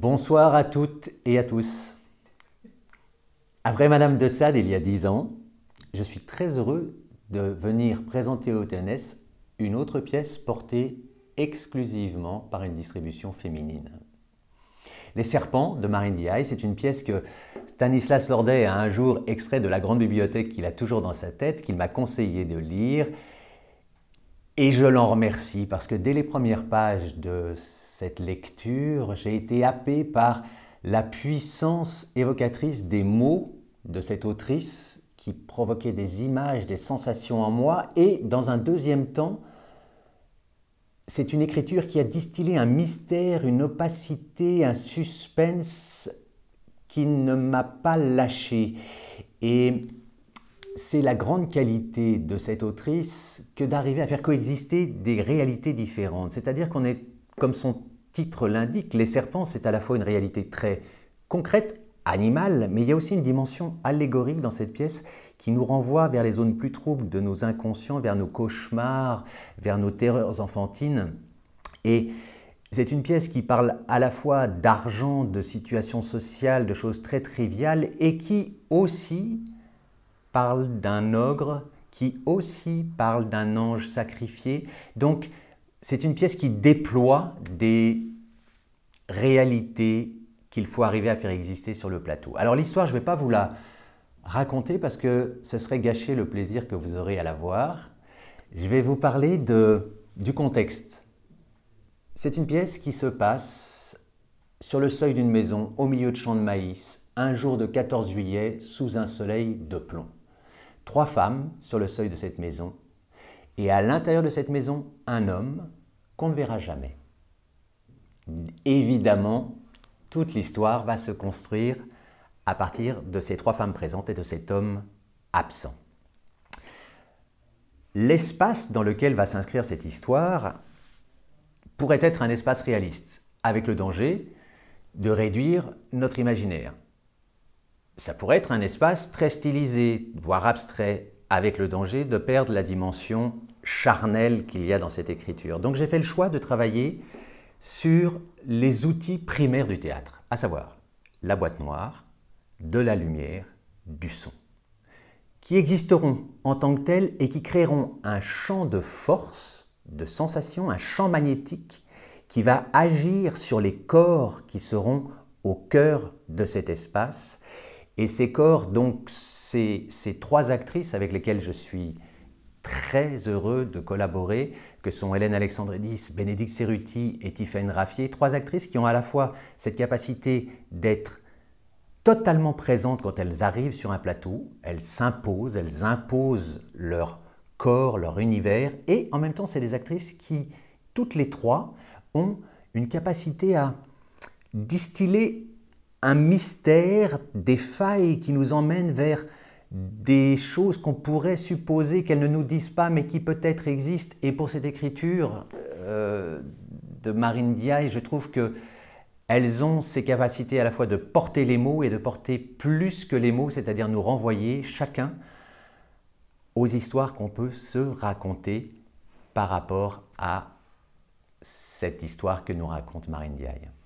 Bonsoir à toutes et à tous. vrai Madame de Sade, il y a dix ans, je suis très heureux de venir présenter au TNS une autre pièce portée exclusivement par une distribution féminine. Les Serpents de Marine Diaye, c'est une pièce que Stanislas Lordet a un jour extrait de la grande bibliothèque qu'il a toujours dans sa tête, qu'il m'a conseillé de lire et je l'en remercie parce que dès les premières pages de cette lecture, j'ai été happé par la puissance évocatrice des mots de cette autrice qui provoquait des images, des sensations en moi. Et dans un deuxième temps, c'est une écriture qui a distillé un mystère, une opacité, un suspense qui ne m'a pas lâché. Et c'est la grande qualité de cette autrice que d'arriver à faire coexister des réalités différentes. C'est-à-dire qu'on est, comme son titre l'indique, les serpents, c'est à la fois une réalité très concrète, animale, mais il y a aussi une dimension allégorique dans cette pièce qui nous renvoie vers les zones plus troubles de nos inconscients, vers nos cauchemars, vers nos terreurs enfantines. Et c'est une pièce qui parle à la fois d'argent, de situations sociales, de choses très triviales, et qui aussi parle d'un ogre qui aussi parle d'un ange sacrifié. Donc, c'est une pièce qui déploie des réalités qu'il faut arriver à faire exister sur le plateau. Alors l'histoire, je ne vais pas vous la raconter parce que ce serait gâcher le plaisir que vous aurez à la voir. Je vais vous parler de, du contexte. C'est une pièce qui se passe sur le seuil d'une maison, au milieu de champs de maïs, un jour de 14 juillet, sous un soleil de plomb trois femmes sur le seuil de cette maison, et à l'intérieur de cette maison, un homme qu'on ne verra jamais. Évidemment, toute l'histoire va se construire à partir de ces trois femmes présentes et de cet homme absent. L'espace dans lequel va s'inscrire cette histoire pourrait être un espace réaliste, avec le danger de réduire notre imaginaire. Ça pourrait être un espace très stylisé, voire abstrait, avec le danger de perdre la dimension charnelle qu'il y a dans cette écriture. Donc j'ai fait le choix de travailler sur les outils primaires du théâtre, à savoir la boîte noire, de la lumière, du son, qui existeront en tant que tels et qui créeront un champ de force, de sensation, un champ magnétique qui va agir sur les corps qui seront au cœur de cet espace et ces corps, donc ces, ces trois actrices avec lesquelles je suis très heureux de collaborer, que sont Hélène Alexandridis, Bénédicte Serruti et Tiffaine Raffier, trois actrices qui ont à la fois cette capacité d'être totalement présentes quand elles arrivent sur un plateau, elles s'imposent, elles imposent leur corps, leur univers, et en même temps, c'est des actrices qui, toutes les trois, ont une capacité à distiller un mystère, des failles qui nous emmènent vers des choses qu'on pourrait supposer qu'elles ne nous disent pas, mais qui peut-être existent. Et pour cette écriture euh, de Marine Diaye, je trouve que elles ont ces capacités à la fois de porter les mots et de porter plus que les mots, c'est-à-dire nous renvoyer chacun aux histoires qu'on peut se raconter par rapport à cette histoire que nous raconte Marine Diaye.